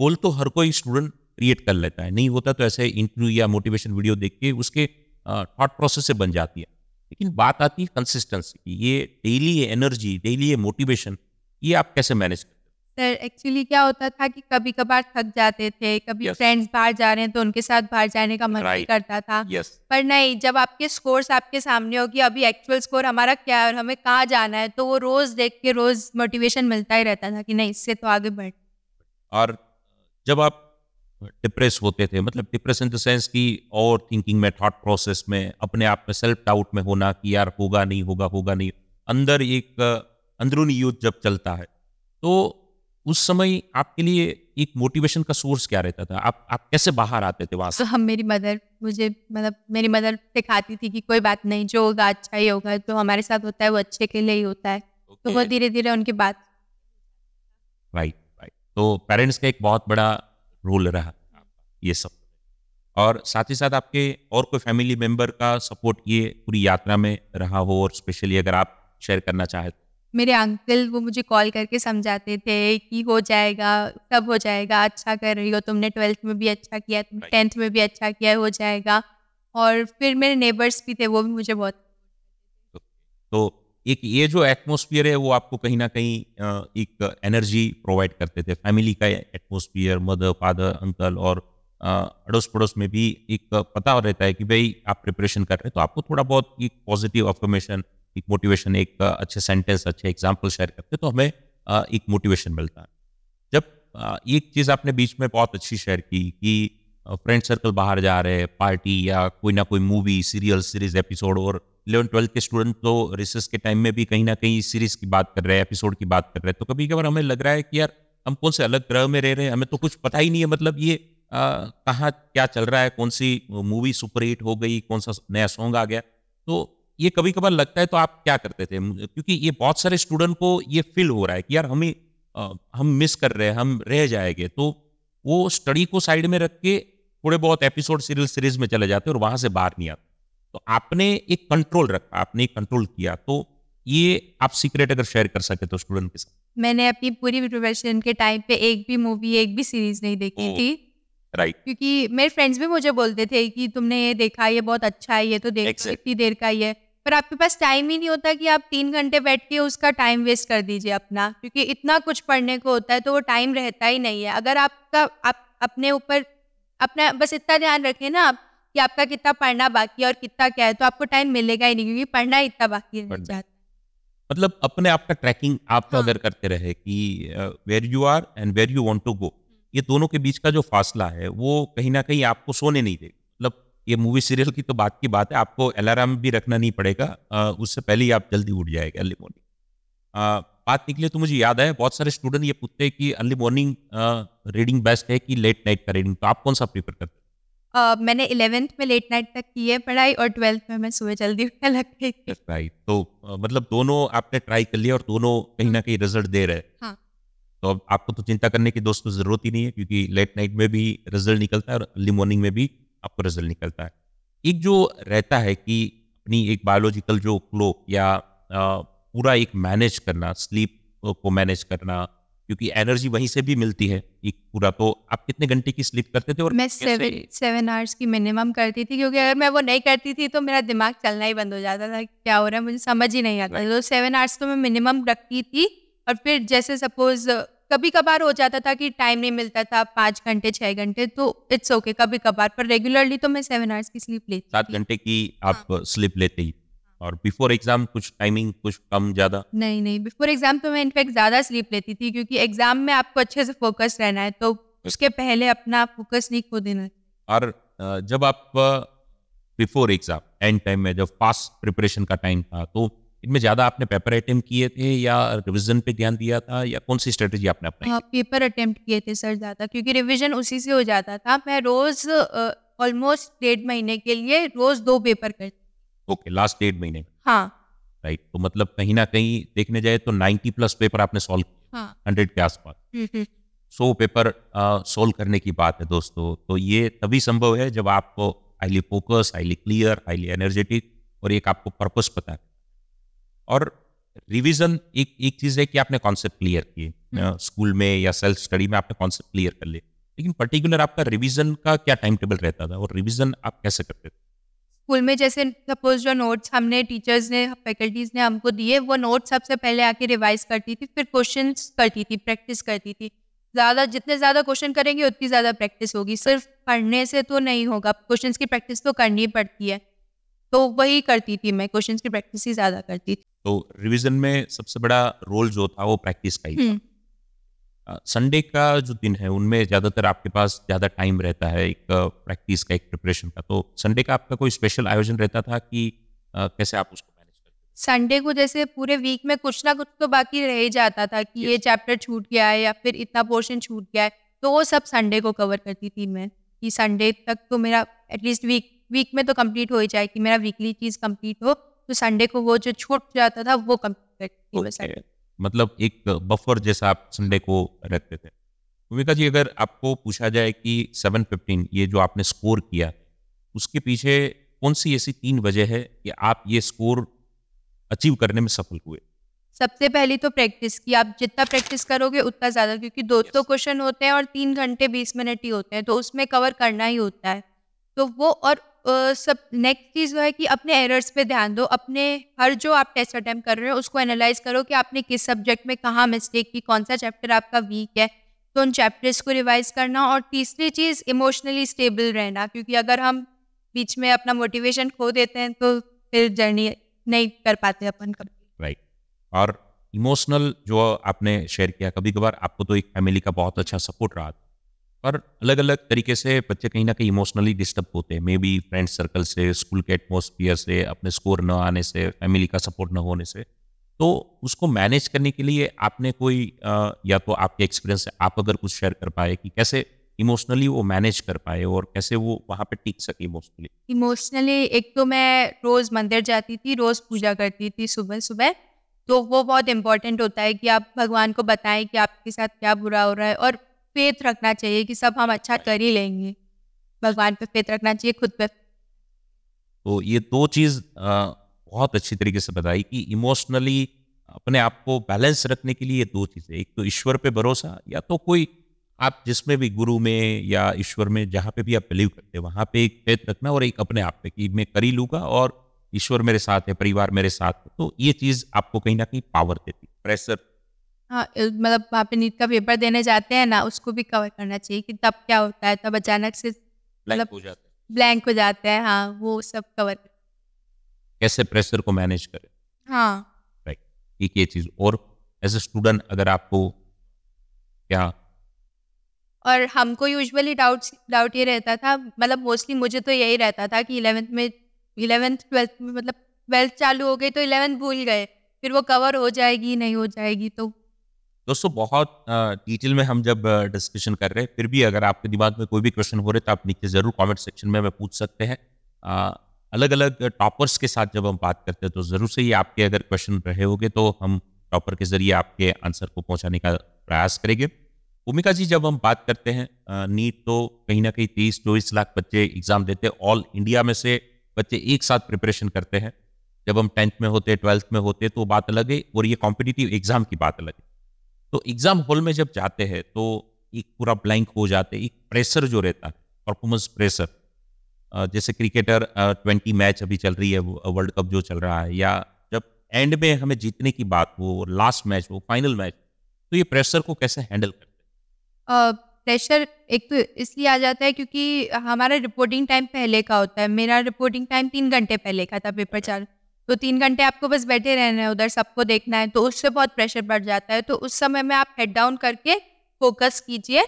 गोल तो हर कोई स्टूडेंट क्रिएट कर लेता है नहीं होता तो ऐसे इंटरव्यू या मोटिवेशन वीडियो देख के उसके थॉट प्रोसेस से बन जाती है लेकिन बात आती है कंसिस्टेंसी की ये डेली एनर्जी डेली मोटिवेशन ये आप कैसे मैनेज करते सर एक्चुअली क्या होता था कि कभी कभार थक जाते थे कभी फ्रेंड्स yes. बाहर जा रहे हैं तो उनके साथ बाहर जाने का मन right. करता था yes. पर नहीं जब आपके स्कोर्स आपके सामने हो कि अभी एक्चुअल स्कोर हमारा क्या है और हमें कहाँ जाना है तो वो रोज देख के रोज मोटिवेशन मिलता ही रहता था कि नहीं इससे तो आगे बढ़ और जब आप डिप्रेस होते थे मतलब डिप्रेस इन द सेंस की ओवर थिंकिंग में थॉट प्रोसेस में अपने आप में सेल्फ डाउट में होना कि यार होगा नहीं होगा होगा नहीं अंदर एक अंदरूनी युद्ध जब चलता है तो उस समय आपके लिए एक मोटिवेशन का सोर्स क्या रहता था आप आप कैसे बाहर आते थे वहां से तो हम मेरी मदर मुझे मतलब मेरी मदर सिखाती थी कि कोई बात नहीं जो होगा अच्छा ही होगा तो हमारे साथ होता है वो अच्छे के लिए ही होता है तो वो धीरे धीरे उनकी बात राइट राइट तो पेरेंट्स का एक बहुत बड़ा रोल रहा ये सब और साथ ही साथ आपके और कोई फैमिली मेंबर का सपोर्ट ये पूरी यात्रा में रहा हो और स्पेशली अगर आप शेयर करना चाहें तो। मेरे अंकल वो मुझे कॉल करके समझाते थे कि हो जाएगा सब हो जाएगा अच्छा कर रही हो तुमने ट्वेल्थ में भी अच्छा किया तुमने टेंथ में भी अच्छा किया हो जाएगा और फिर मेरे नेबर्स भी थे वो भी मुझे बहुत तो एक ये जो एटमोसफियर है वो आपको कहीं ना कहीं एक एनर्जी प्रोवाइड करते थे फैमिली का एटमोसफियर मदर फादर अंकल और अड़ोस पड़ोस में भी एक पता रहता है कि भाई आप प्रिपरेशन कर रहे हैं तो आपको थोड़ा बहुत एक पॉजिटिव अफर्मेशन एक मोटिवेशन एक अच्छे सेंटेंस अच्छे एग्जाम्पल शेयर करते तो हमें एक मोटिवेशन मिलता है जब एक चीज़ आपने बीच में बहुत अच्छी शेयर की कि फ्रेंड सर्कल बाहर जा रहे हैं पार्टी या कोई ना कोई मूवी सीरियल सीरीज एपिसोड और इलेवन ट्वेल्थ के स्टूडेंट तो रिसर्च के टाइम में भी कहीं ना कहीं सीरीज की बात कर रहे हैं एपिसोड की बात कर रहे हैं तो कभी कभार हमें लग रहा है कि यार हम कौन से अलग ग्रह में रह रहे हैं हमें तो कुछ पता ही नहीं है मतलब ये कहाँ क्या चल रहा है कौन सी मूवी सुपरहिट हो गई कौन सा नया सॉन्ग आ गया तो ये कभी कभार लगता है तो आप क्या करते थे क्योंकि ये बहुत सारे स्टूडेंट को ये फील हो रहा है कि यार हमें आ, हम मिस कर रहे हैं हम रह जाएंगे तो वो स्टडी को साइड में रख के थोड़े बहुत एपिसोड सीरियल सीरीज में चले जाते और वहां से बाहर नहीं आते तो आपने एक कंट्रोल रखा आपने एक कंट्रोल किया तो ये आप सीक्रेट अगर शेयर कर सके तो स्टूडेंट के साथ मैंने अपनी पूरी प्रोफेशन के टाइम पे एक भी मूवी एक भी सीरीज नहीं देखी थी राइट right. क्योंकि मेरे फ्रेंड्स भी मुझे बोलते थे कि तुमने ये देखा ये बहुत अच्छा है ये तो देखो exactly. इतनी देर का ही है पर आपके पास टाइम ही नहीं होता कि आप तीन घंटे बैठ के उसका टाइम वेस्ट कर दीजिए अपना क्योंकि इतना कुछ पढ़ने को होता है तो वो टाइम रहता ही नहीं है अगर आपका आप अपने ऊपर अपना बस इतना ध्यान रखें ना आप कि आपका कितना पढ़ना बाकी है और कितना क्या है तो आपको टाइम मिलेगा ही नहीं क्योंकि पढ़ना इतना बाकी है मतलब अपने आप का ट्रैकिंग आप तो हाँ। अगर करते रहे कि where you are and where you want to go ये दोनों के बीच का जो फासला है वो कहीं ना कहीं आपको सोने नहीं देगा ये मूवी सीरियल की तो बात की बात है आपको अलार्म भी रखना नहीं पड़ेगा उससे पहले ही आप जल्दी उठ जाएगा अर्ली मॉर्निंग बात निकले तो मुझे याद है बहुत सारे स्टूडेंट ये पूछते हैं कि अर्ली मॉर्निंग रीडिंग बेस्ट है कि लेट नाइट का रीडिंग तो आप कौन सा प्रीफर करते हैं Uh, मैंने इलेवेंथ में लेट नाइट तक की है पढ़ाई और ट्वेल्थ में मैं सुबह जल्दी उठने लग गई राइट तो uh, मतलब दोनों आपने ट्राई कर लिया और दोनों कहीं ना हाँ। कहीं रिजल्ट दे रहे हैं हाँ. तो अब आपको तो चिंता करने की दोस्तों जरूरत ही नहीं है क्योंकि लेट नाइट में भी रिजल्ट निकलता है और अर्ली मॉर्निंग में भी आपको रिजल्ट निकलता है एक जो रहता है कि अपनी एक बायोलॉजिकल जो क्लोक या पूरा एक मैनेज करना स्लीप को मैनेज करना क्योंकि एनर्जी वहीं से भी मिलती है एक पूरा तो आप कितने घंटे की स्लीप करते थे और मैं सेवन सेवन आवर्स की मिनिमम करती थी क्योंकि अगर मैं वो नहीं करती थी तो मेरा दिमाग चलना ही बंद हो जाता था क्या हो रहा है मुझे समझ ही नहीं आता तो सेवन आवर्स तो मैं मिनिमम रखती थी और फिर जैसे सपोज कभी कभार हो जाता था कि टाइम नहीं मिलता था पाँच घंटे छः घंटे तो इट्स ओके okay, कभी कभार पर रेगुलरली तो मैं सेवन आवर्स की स्लीप लेती सात घंटे की हाँ। आप हाँ। स्लीप लेते ही और बिफोर एग्जाम कुछ टाइमिंग कुछ कम ज्यादा नहीं नहीं बिफोर एग्जाम तो मैं इनफेक्ट ज्यादा स्लीप लेती थी क्योंकि एग्जाम में आपको अच्छे से फोकस रहना है तो उसके पहले अपना फोकस नहीं खो देना और जब आप बिफोर एग्जाम एंड टाइम में जब पास प्रिपरेशन का टाइम था तो इनमें ज्यादा आपने पेपर अटेम्प्ट किए थे या रिवीजन पे ध्यान दिया था या कौन सी स्ट्रेटेजी आपने अपनाई हाँ, पेपर अटेम्प्ट किए थे सर ज्यादा क्योंकि रिवीजन उसी से हो जाता था मैं रोज ऑलमोस्ट डेढ़ महीने के लिए रोज दो पेपर कर ओके लास्ट डेढ़ महीने हाँ राइट तो मतलब कहीं ना कहीं देखने जाए तो 90 प्लस पेपर आपने सोल्व हंड्रेड हाँ। के आसपास सो पेपर सोल्व करने की बात है दोस्तों तो ये तभी संभव है जब आपको highly focus highly clear highly energetic और एक आपको पर्पस पता है और रिविजन एक एक चीज है कि आपने कॉन्सेप्ट क्लियर किए स्कूल हम्म। में या सेल्फ स्टडी में आपने कॉन्सेप्ट क्लियर कर लिए लेकिन पर्टिकुलर आपका रिविजन का क्या टाइम टेबल रहता था और रिविजन आप कैसे करते थे स्कूल में जैसे सपोज जो नोट्स हमने टीचर्स ने फैकल्टीज ने हमको दिए वो नोट्स सबसे पहले आके रिवाइज करती थी फिर क्वेश्चन करती थी प्रैक्टिस करती थी ज़्यादा जितने ज़्यादा क्वेश्चन करेंगे उतनी ज़्यादा प्रैक्टिस होगी सिर्फ पढ़ने से तो नहीं होगा क्वेश्चंस की प्रैक्टिस तो करनी पड़ती है तो वही करती थी मैं क्वेश्चन की प्रैक्टिस ही ज्यादा करती थी तो रिविजन में सबसे बड़ा रोल जो था वो प्रैक्टिस का ही संडे हम्म। का जो दिन है उनमें ज्यादातर आपके पास ज्यादा टाइम रहता है एक प्रैक्टिस का एक प्रिपरेशन का तो संडे का आपका कोई स्पेशल आयोजन रहता था कि आ, कैसे आप उसको मैनेज करते संडे को जैसे पूरे वीक में कुछ ना कुछ तो बाकी रह ही जाता था कि ये चैप्टर छूट गया है या फिर इतना पोर्शन छूट गया है तो वो सब संडे को कवर करती थी मैं कि संडे तक तो मेरा एटलीस्ट वीक वीक में तो कंप्लीट हो ही जाए कि मेरा वीकली चीज कंप्लीट हो तो संडे को वो जो छूट जाता था वो कंप्लीट मतलब एक बफर जैसा आप संडे को रखते थे भूमिका जी अगर आपको पूछा जाए कि सेवन फिफ्टीन ये जो आपने स्कोर किया उसके पीछे कौन सी ऐसी तीन वजह है कि आप ये स्कोर अचीव करने में सफल हुए सबसे पहली तो प्रैक्टिस की आप जितना प्रैक्टिस करोगे उतना ज़्यादा क्योंकि दो सौ क्वेश्चन होते हैं और तीन घंटे बीस मिनट ही होते हैं तो उसमें कवर करना ही होता है तो वो और सब नेक्स्ट चीज़ है कि अपने एरर्स पे ध्यान दो अपने हर जो आप टेस्ट अटैम्प्ट कर रहे हो उसको एनालाइज करो कि आपने किस सब्जेक्ट में कहाँ मिस्टेक की कौन सा चैप्टर आपका वीक है तो उन चैप्टर्स को रिवाइज करना और तीसरी चीज़ इमोशनली स्टेबल रहना क्योंकि अगर हम बीच में अपना मोटिवेशन खो देते हैं तो फिर जर्नी नहीं कर पाते अपन कभी राइट और इमोशनल जो आपने शेयर किया कभी कभार आपको तो एक फैमिली का बहुत अच्छा सपोर्ट रहा था पर अलग अलग तरीके से बच्चे कहीं ना कहीं इमोशनली डिस्टर्ब होते हैं मे बी फ्रेंड सर्कल से स्कूल के एटमोसफियर से अपने स्कोर न आने से फैमिली का सपोर्ट न होने से तो उसको मैनेज करने के लिए आपने कोई आ, या तो आपके एक्सपीरियंस से आप अगर कुछ शेयर कर पाए कि कैसे इमोशनली वो मैनेज कर पाए और कैसे वो वहाँ पे टिक सके इमोशनली इमोशनली एक तो मैं रोज़ मंदिर जाती थी रोज़ पूजा करती थी सुबह सुबह तो वो बहुत इम्पोर्टेंट होता है कि आप भगवान को बताएं कि आपके साथ क्या बुरा हो रहा है और फेथ रखना चाहिए कि सब हम अच्छा कर ही लेंगे भगवान पे फेथ रखना चाहिए खुद पे तो ये दो चीज बहुत अच्छी तरीके से बताई कि इमोशनली अपने आप को बैलेंस रखने के लिए दो चीजें एक तो ईश्वर पे भरोसा या तो कोई आप जिसमें भी गुरु में या ईश्वर में जहाँ पे भी आप बिलीव करते हैं वहाँ पे एक फेथ रखना और एक अपने आप पे कि मैं कर ही लूंगा और ईश्वर मेरे साथ है परिवार मेरे साथ है तो ये चीज़ आपको कहीं ना कहीं पावर देती प्रेशर हाँ मतलब वहाँ पे नीट का पेपर देने जाते हैं ना उसको भी कवर करना चाहिए कि तब क्या होता है तब अचानक से मतलब हो जाते हैं ब्लैंक हो जाते हैं हाँ वो सब कवर कैसे प्रेशर को मैनेज करें हाँ राइट एक ये चीज और एज ए स्टूडेंट अगर आपको क्या और हमको यूजुअली डाउट डाउट ये रहता था मतलब मोस्टली मुझे तो यही रहता था कि इलेवेंथ में इलेवेंथ ट्वेल्थ में मतलब ट्वेल्थ चालू हो गई तो इलेवेंथ भूल गए फिर वो कवर हो जाएगी नहीं हो जाएगी तो दोस्तों बहुत डिटेल में हम जब डिस्कशन कर रहे हैं फिर भी अगर आपके दिमाग में कोई भी क्वेश्चन हो रहे तो आप नीचे ज़रूर कमेंट सेक्शन में हमें पूछ सकते हैं अलग अलग टॉपर्स के साथ जब हम बात करते हैं तो ज़रूर से ही आपके अगर क्वेश्चन रहे होंगे तो हम टॉपर के ज़रिए आपके आंसर को पहुँचाने का प्रयास करेंगे भूमिका जी जब हम बात करते हैं नीट तो कहीं ना कहीं तेईस चौबीस लाख बच्चे एग्ज़ाम देते हैं ऑल इंडिया में से बच्चे एक साथ प्रिपरेशन करते हैं जब हम टेंथ में होते ट्वेल्थ में होते तो बात अलग है और ये कॉम्पिटिटिव एग्ज़ाम की बात अलग है तो एग्जाम हॉल में जब जाते हैं तो एक पूरा ब्लैंक हो जाते एक प्रेशर जो रहता है परफॉर्मेंस प्रेशर जैसे क्रिकेटर ट्वेंटी मैच अभी चल रही है वर्ल्ड कप जो चल रहा है या जब एंड में हमें जीतने की बात हो लास्ट मैच हो फाइनल मैच तो ये प्रेशर को कैसे हैंडल करते हैं प्रेशर एक तो इसलिए आ जाता है क्योंकि हमारा रिपोर्टिंग टाइम पहले का होता है मेरा रिपोर्टिंग टाइम तीन घंटे पहले का था पेपर अच्छा। चार तो तीन घंटे आपको बस बैठे रहना है उधर सबको देखना है तो उससे बहुत प्रेशर बढ़ जाता है तो उस समय में आप हेड डाउन करके फोकस कीजिए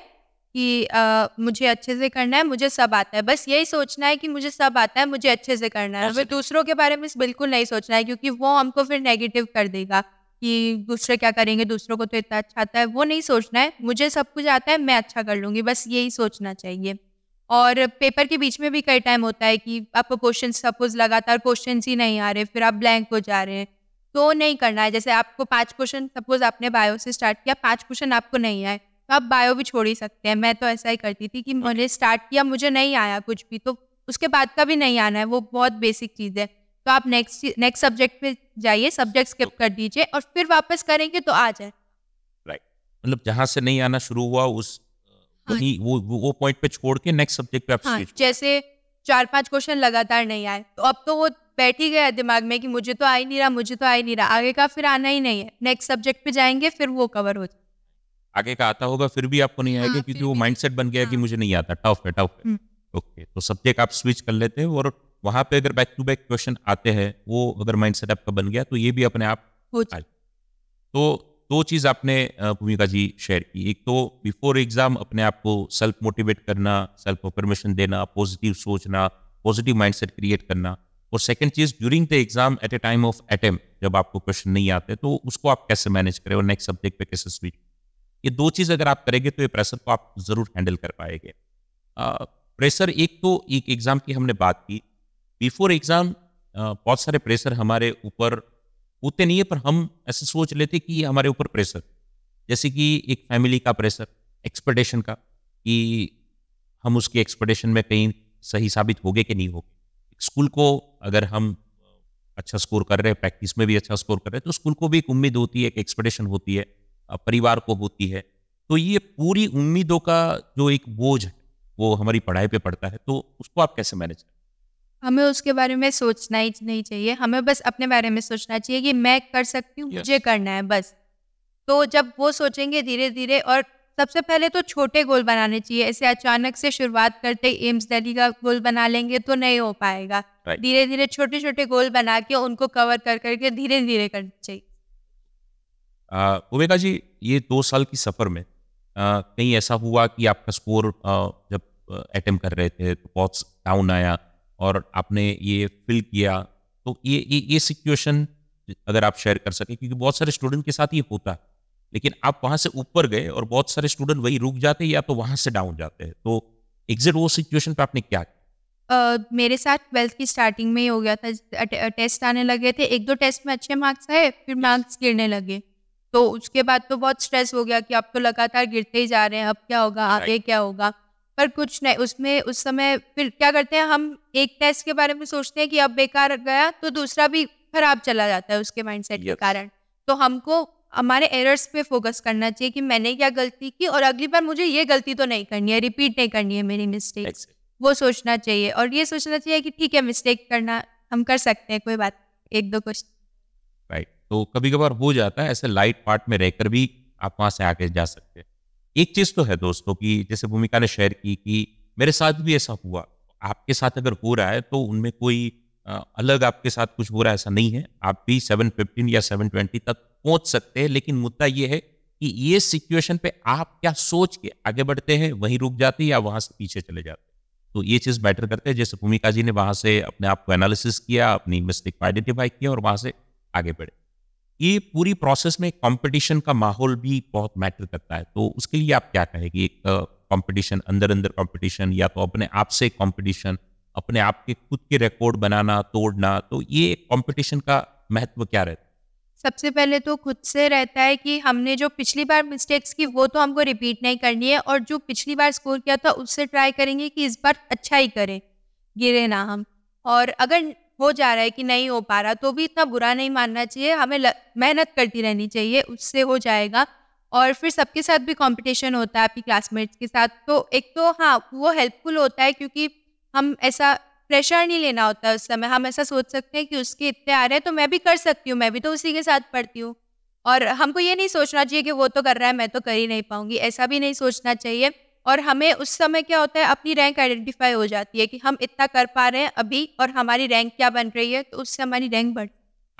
कि आ, मुझे अच्छे से करना है मुझे सब आता है बस यही सोचना है कि मुझे सब आता है मुझे अच्छे से करना है हमें दूसरों के बारे में बिल्कुल नहीं सोचना है क्योंकि वो हमको फिर नेगेटिव कर देगा कि दूसरे क्या करेंगे दूसरों को तो इतना अच्छा आता है वो नहीं सोचना है मुझे सब कुछ आता है मैं अच्छा कर लूँगी बस यही सोचना चाहिए और पेपर के बीच में भी कई टाइम होता है कि आपको क्वेश्चन सपोज लगातार क्वेश्चन ही नहीं आ रहे फिर आप ब्लैंक हो जा रहे हैं तो नहीं करना है जैसे आपको पांच क्वेश्चन सपोज आपने बायो से स्टार्ट किया पांच क्वेश्चन आपको नहीं आए तो आप बायो भी छोड़ ही सकते हैं मैं तो ऐसा ही करती थी कि मैंने स्टार्ट किया मुझे नहीं आया कुछ भी तो उसके बाद का भी नहीं आना है वो बहुत बेसिक चीज़ है तो आप नेक्स्ट नेक्स्ट सब्जेक्ट पे जाइए सब्जेक्ट स्किप कर दीजिए और फिर वापस करेंगे तो आ जाए राइट मतलब जहाँ से नहीं आना शुरू हुआ उस वही तो हाँ वो वो पॉइंट पे छोड़ के नेक्स्ट सब्जेक्ट पे आप हाँ, जैसे चार पांच क्वेश्चन लगातार नहीं आए तो अब तो वो बैठ ही गया दिमाग में कि मुझे तो आ ही नहीं रहा मुझे तो आ ही नहीं रहा आगे का फिर आना ही नहीं है नेक्स्ट सब्जेक्ट पे जाएंगे फिर वो कवर हो जाए आगे का आता होगा फिर भी आपको नहीं आएगा हाँ, क्योंकि वो माइंडसेट बन गया हाँ, कि मुझे नहीं आता टफ है टफ है ओके हम्म। तो सब्जेक्ट आप स्विच कर लेते हैं और वहां पे अगर बैक टू बैक क्वेश्चन आते हैं वो अगर माइंडसेट आपका बन गया तो ये भी अपने आप तो दो चीज़ आपने भूमिका जी शेयर की एक तो बिफोर एग्ज़ाम अपने आप को सेल्फ मोटिवेट करना सेल्फ परमिशन देना पॉजिटिव सोचना पॉजिटिव माइंडसेट क्रिएट करना और सेकंड चीज़ during the exam at a time of attempt जब आपको क्वेश्चन नहीं आते तो उसको आप कैसे मैनेज करें और नेक्स्ट सब्जेक्ट पे कैसे स्विच ये दो चीज़ अगर आप करेंगे तो ये प्रेशर को आप ज़रूर हैंडल कर पाएंगे प्रेशर एक तो एक एग्ज़ाम की हमने बात की बिफोर एग्ज़ाम बहुत सारे प्रेशर हमारे ऊपर होते नहीं है पर हम ऐसे सोच लेते कि ये हमारे ऊपर प्रेशर जैसे कि एक फैमिली का प्रेशर एक्सपेक्टेशन का कि हम उसके एक्सपेक्टेशन में कहीं सही साबित हो गए कि नहीं होगे स्कूल को अगर हम अच्छा स्कोर कर रहे हैं प्रैक्टिस में भी अच्छा स्कोर कर रहे हैं तो स्कूल को भी एक उम्मीद होती है एक एक्सपेक्टेशन होती है परिवार को होती है तो ये पूरी उम्मीदों का जो एक बोझ है वो हमारी पढ़ाई पे पड़ता है तो उसको आप कैसे मैनेज करें हमें उसके बारे में सोचना ही नहीं चाहिए हमें बस अपने बारे में सोचना चाहिए कि मैं कर सकती हूँ yes. मुझे करना है बस तो जब वो सोचेंगे धीरे धीरे और सबसे पहले तो छोटे गोल बनाने चाहिए ऐसे अचानक से शुरुआत करते एम्स दिल्ली का गोल बना लेंगे तो नहीं हो पाएगा धीरे right. धीरे छोटे छोटे गोल बना के उनको कवर कर करके धीरे धीरे करना चाहिए उमेगा जी ये दो साल की सफर में कहीं ऐसा हुआ कि आपका स्कोर आ, जब अटेम्प कर रहे थे तो बहुत डाउन आया और आपने ये फिल किया तो ये ये ये सिचुएशन अगर आप शेयर कर सकें क्योंकि बहुत सारे स्टूडेंट के साथ ये होता है लेकिन आप वहाँ से ऊपर गए और बहुत सारे स्टूडेंट वही रुक जाते हैं या तो वहाँ से डाउन जाते हैं तो एग्जैक्ट वो सिचुएशन पर आपने क्या Uh, मेरे साथ ट्वेल्थ की स्टार्टिंग में ही हो गया था टेस्ट आने लगे थे एक दो टेस्ट में अच्छे मार्क्स आए फिर मार्क्स गिरने लगे तो उसके बाद तो बहुत स्ट्रेस हो गया कि अब तो लगातार गिरते ही जा रहे हैं अब क्या होगा आगे क्या होगा पर कुछ नहीं उसमें उस समय फिर क्या करते हैं हम एक टेस्ट के बारे में सोचते हैं कि अब बेकार गया तो दूसरा भी खराब चला जाता है उसके माइंडसेट के कारण तो हमको हमारे एरर्स पे फोकस करना चाहिए कि मैंने क्या गलती की और अगली बार मुझे ये गलती तो नहीं करनी है रिपीट नहीं करनी है मेरी मिस्टेक वो सोचना चाहिए और ये सोचना चाहिए कि ठीक है मिस्टेक करना हम कर सकते हैं कोई बात एक दो क्वेश्चन राइट तो कभी कभार हो जाता है ऐसे लाइट पार्ट में रहकर भी आप वहां से आगे जा सकते हैं एक चीज तो है दोस्तों की जैसे भूमिका ने शेयर की कि मेरे साथ भी ऐसा हुआ आपके साथ अगर हो रहा है तो उनमें कोई अलग आपके साथ कुछ हो रहा है ऐसा नहीं है आप भी सेवन फिफ्टीन या सेवन ट्वेंटी तक पहुंच सकते हैं लेकिन मुद्दा यह है कि ये सिचुएशन पे आप क्या सोच के आगे बढ़ते हैं वहीं रुक जाते हैं या वहां से पीछे चले जाते हैं तो ये चीज मैटर करते हैं जैसे भूमिका जी ने वहां से अपने आप को एनालिसिस किया अपनी मिस्टेक को आइडेंटिफाई किया और वहां से आगे बढ़े ये पूरी प्रोसेस में कंपटीशन का माहौल भी बहुत मैटर करता है तो उसके लिए आप क्या कहेंगे एक कंपटीशन अंदर अंदर कंपटीशन या तो अपने आप से कंपटीशन अपने आप के खुद के रिकॉर्ड बनाना तोड़ना तो ये कंपटीशन का महत्व क्या रहता है सबसे पहले तो खुद से रहता है कि हमने जो पिछली बार मिस्टेक्स की वो तो हमको रिपीट नहीं करनी है और जो पिछली बार स्कोर किया था उससे ट्राई करेंगे कि इस बार अच्छा ही करें गिरे ना हम और अगर हो जा रहा है कि नहीं हो पा रहा तो भी इतना बुरा नहीं मानना चाहिए हमें मेहनत करती रहनी चाहिए उससे हो जाएगा और फिर सबके साथ भी कंपटीशन होता है आपकी क्लासमेट्स के साथ तो एक तो हाँ वो हेल्पफुल होता है क्योंकि हम ऐसा प्रेशर नहीं लेना होता उस समय हम ऐसा सोच सकते हैं कि उसके इतने आ रहे हैं तो मैं भी कर सकती हूँ मैं भी तो उसी के साथ पढ़ती हूँ और हमको ये नहीं सोचना चाहिए कि वो तो कर रहा है मैं तो कर ही नहीं पाऊँगी ऐसा भी नहीं सोचना चाहिए और हमें उस समय क्या होता है अपनी रैंक आइडेंटिफाई हो जाती है कि हम इतना कर पा रहे हैं अभी और हमारी रैंक क्या बन रही है तो उससे हमारी रैंक बढ़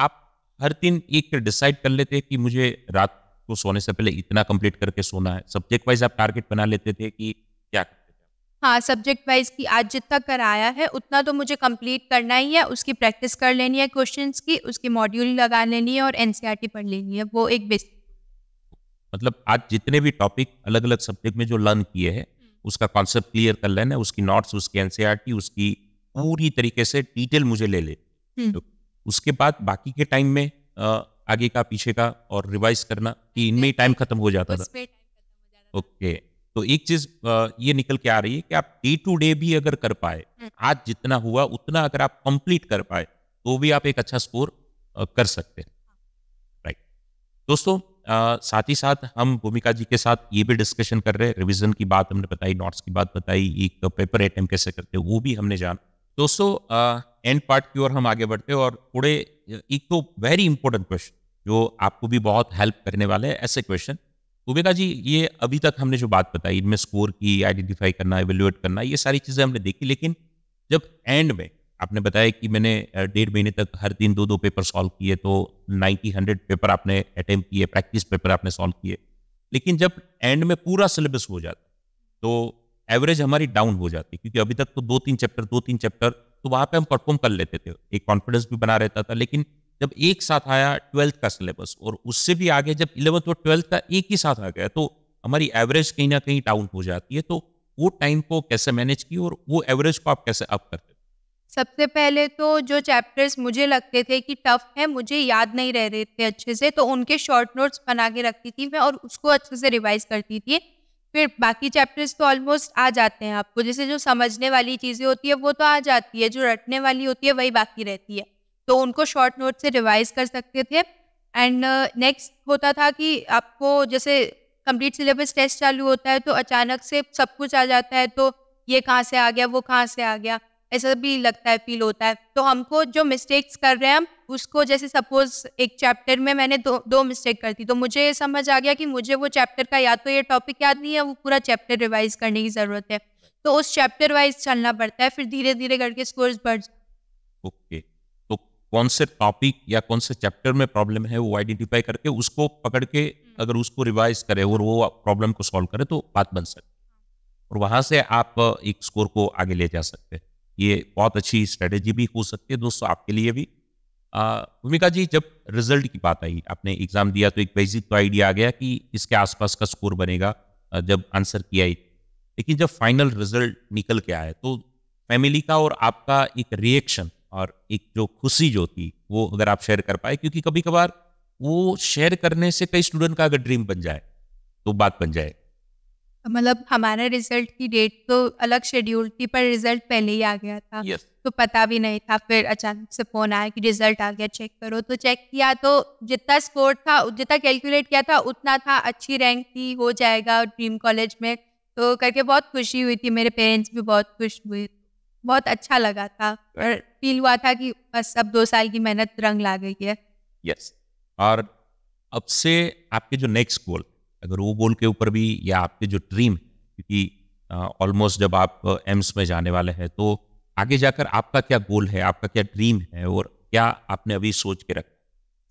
आप हर दिन एक डिसाइड कर लेते हैं कि मुझे रात को सोने से पहले इतना कंप्लीट करके सोना है सब्जेक्ट वाइज आप टारगेट बना लेते थे कि क्या हाँ सब्जेक्ट वाइज की आज जितना कराया है उतना तो मुझे कंप्लीट करना ही है उसकी प्रैक्टिस कर लेनी है क्वेश्चंस की उसकी मॉड्यूल लगा लेनी है और एनसीईआरटी e पढ़ लेनी है वो एक बेसिक मतलब आज जितने भी टॉपिक अलग अलग सब्जेक्ट में जो लर्न किए हैं हम्म। उसका कॉन्सेप्ट क्लियर कर लेना उसकी नोट्स उसकी एनसीआर e उसकी पूरी तरीके से डिटेल मुझे ले ले हम्म। तो उसके बाद बाकी के टाइम में आगे का पीछे का और रिवाइज करना कि इनमें ही टाइम खत्म हो जाता था ओके तो एक चीज ये निकल के आ रही है कि आप डे टू डे भी अगर कर पाए हम्म। आज जितना हुआ उतना अगर आप कंप्लीट कर पाए तो भी आप एक अच्छा स्कोर कर सकते हैं राइट हाँ। दोस्तों साथ ही साथ हम भूमिका जी के साथ ये भी डिस्कशन कर रहे हैं रिविजन की बात हमने बताई नोट्स की बात बताई एक पेपर एटम कैसे करते हैं वो भी हमने जाना दोस्तों एंड पार्ट की ओर हम आगे बढ़ते हैं और थोड़े एक तो वेरी इंपॉर्टेंट क्वेश्चन जो आपको भी बहुत हेल्प करने वाले हैं ऐसे क्वेश्चन भूमिका जी ये अभी तक हमने जो बात बताई इनमें स्कोर की आइडेंटिफाई करना एवेल्यूएट करना ये सारी चीज़ें हमने देखी लेकिन जब एंड में आपने बताया कि मैंने डेढ़ महीने तक हर दिन दो दो पेपर सॉल्व किए तो नाइन्टी हंड्रेड पेपर आपने अटेम्प किए प्रैक्टिस पेपर आपने सॉल्व किए लेकिन जब एंड में पूरा सिलेबस हो जाता तो एवरेज हमारी डाउन हो जाती क्योंकि अभी तक तो दो तीन चैप्टर दो तीन चैप्टर तो वहाँ पे हम परफॉर्म कर लेते थे एक कॉन्फिडेंस भी बना रहता था लेकिन जब एक साथ आया ट्वेल्थ का सिलेबस और उससे भी आगे जब इलेवंथ और ट्वेल्थ का एक ही साथ आ गया तो हमारी एवरेज कहीं ना कहीं डाउन हो जाती है तो वो टाइम को कैसे मैनेज की और वो एवरेज को आप कैसे अप करते सबसे पहले तो जो चैप्टर्स मुझे लगते थे कि टफ हैं मुझे याद नहीं रह रहे थे अच्छे से तो उनके शॉर्ट नोट्स बना के रखती थी मैं और उसको अच्छे से रिवाइज करती थी फिर बाकी चैप्टर्स तो ऑलमोस्ट आ जाते हैं आपको जैसे जो समझने वाली चीज़ें होती है वो तो आ जाती है जो रटने वाली होती है वही बाकी रहती है तो उनको शॉर्ट नोट से रिवाइज कर सकते थे एंड नेक्स्ट uh, होता था कि आपको जैसे कंप्लीट सिलेबस टेस्ट चालू होता है तो अचानक से सब कुछ आ जाता है तो ये कहाँ से आ गया वो कहाँ से आ गया ऐसा भी लगता है फील होता है तो हमको जो मिस्टेक्स कर रहे हैं हम उसको जैसे सपोज एक चैप्टर में मैंने दो दो मिस्टेक कर दी तो मुझे ये समझ आ गया कि मुझे वो चैप्टर का या तो ये टॉपिक याद नहीं है वो पूरा चैप्टर रिवाइज करने की ज़रूरत है तो उस चैप्टर वाइज चलना पड़ता है फिर धीरे धीरे करके स्कोर्स बढ़ ओके तो कौन से टॉपिक या कौन से चैप्टर में प्रॉब्लम है वो आइडेंटिफाई करके उसको पकड़ के हम्म। अगर उसको रिवाइज करे और वो प्रॉब्लम को सॉल्व करे तो बात बन सकती और वहां से आप एक स्कोर को आगे ले जा सकते हैं ये बहुत अच्छी स्ट्रेटेजी भी हो सकती है दोस्तों आपके लिए भी भूमिका जी जब रिजल्ट की बात आई आपने एग्जाम दिया तो एक बेसिक तो आइडिया आ गया कि इसके आसपास का स्कोर बनेगा जब आंसर किया ही लेकिन जब फाइनल रिजल्ट निकल के आया तो फैमिली का और आपका एक रिएक्शन और एक जो खुशी जो थी वो अगर आप शेयर कर पाए क्योंकि कभी कभार वो शेयर करने से कई स्टूडेंट का अगर ड्रीम बन जाए तो बात बन जाए मतलब हमारा रिजल्ट की डेट तो अलग शेड्यूल थी पर रिजल्ट पहले ही आ गया था yes. तो पता भी नहीं था फिर अचानक से फोन आया कि रिजल्ट आ गया चेक करो तो चेक किया तो जितना स्कोर था जितना कैलकुलेट किया था उतना था अच्छी रैंक थी हो जाएगा ड्रीम कॉलेज में तो करके बहुत खुशी हुई थी मेरे पेरेंट्स भी बहुत खुश हुए बहुत अच्छा लगा था और फील हुआ था कि बस अब दो साल की मेहनत रंग ला गई है यस yes. और अब से आपके जो नेक्स्ट गोल अगर वो गोल के ऊपर भी या आपके जो ड्रीम क्योंकि ऑलमोस्ट जब आप एम्स में जाने वाले हैं तो आगे जाकर आपका क्या गोल है आपका क्या ड्रीम है और क्या आपने अभी सोच के रखा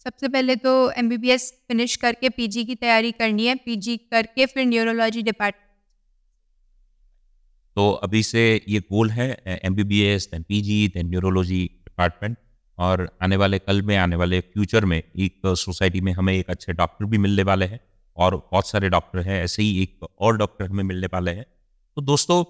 सबसे पहले तो एम फिनिश करके पीजी की तैयारी करनी है पीजी करके फिर न्यूरोलॉजी डिपार्टमेंट तो अभी से ये गोल है M B B S then P G then neurology department और आने वाले कल में आने वाले फ्यूचर में एक सोसाइटी में हमें एक अच्छे डॉक्टर भी मिलने वाले हैं और बहुत सारे डॉक्टर हैं ऐसे ही एक और डॉक्टर हमें मिलने वाले हैं तो दोस्तों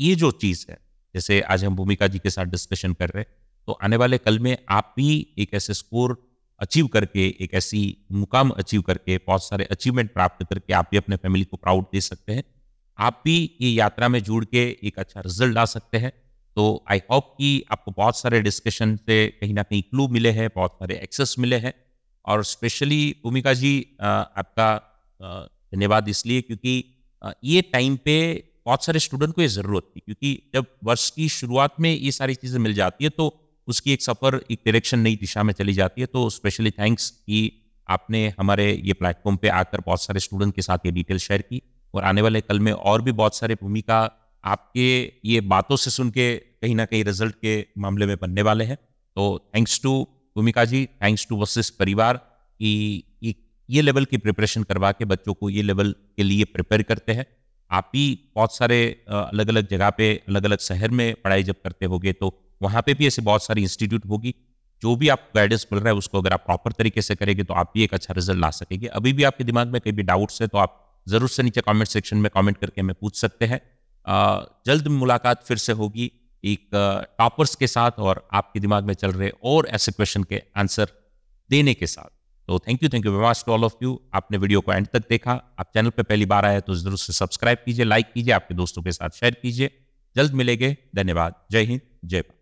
ये जो चीज़ है जैसे आज हम भूमिका जी के साथ डिस्कशन कर रहे हैं तो आने वाले कल में आप भी एक ऐसे स्कोर अचीव करके एक ऐसी मुकाम अचीव करके बहुत सारे अचीवमेंट प्राप्त करके आप भी अपने फैमिली को प्राउड दे सकते हैं आप भी ये यात्रा में जुड़ के एक अच्छा रिजल्ट ला सकते हैं तो आई होप कि आपको बहुत सारे डिस्कशन से कहीं ना कहीं क्लू मिले हैं बहुत सारे एक्सेस मिले हैं और स्पेशली भूमिका जी आपका धन्यवाद इसलिए क्योंकि ये टाइम पे बहुत सारे स्टूडेंट को ये ज़रूरत थी क्योंकि जब वर्ष की शुरुआत में ये सारी चीज़ें मिल जाती है तो उसकी एक सफ़र एक डायरेक्शन नई दिशा में चली जाती है तो स्पेशली थैंक्स कि आपने हमारे ये प्लेटफॉर्म पे आकर बहुत सारे स्टूडेंट के साथ ये डिटेल शेयर की और आने वाले कल में और भी बहुत सारे भूमिका आपके ये बातों से सुन के कहीं ना कहीं रिजल्ट के मामले में बनने वाले हैं तो थैंक्स टू भूमिका जी थैंक्स टू वशिष्ठ परिवार कि ये लेवल की प्रिपरेशन करवा के बच्चों को ये लेवल के लिए प्रिपेयर करते हैं आप ही बहुत सारे अलग अलग जगह पे अलग अलग शहर में पढ़ाई जब करते होगे तो वहाँ पे भी ऐसे बहुत सारी इंस्टीट्यूट होगी जो भी आपको गाइडेंस मिल रहा है उसको अगर आप प्रॉपर तरीके से करेंगे तो आप भी एक अच्छा रिजल्ट ला सकेंगे अभी भी आपके दिमाग में कहीं भी डाउट्स है तो आप ज़रूर से नीचे कमेंट सेक्शन में कमेंट करके हमें पूछ सकते हैं जल्द मुलाकात फिर से होगी एक टॉपर्स के साथ और आपके दिमाग में चल रहे और ऐसे क्वेश्चन के आंसर देने के साथ तो thank you thank you very much to all of you आपने वीडियो को एंड तक देखा आप चैनल पर पहली बार आए तो जरूर से सब्सक्राइब कीजिए लाइक कीजिए आपके दोस्तों के साथ शेयर कीजिए जल्द मिलेंगे धन्यवाद जय हिंद जय भारत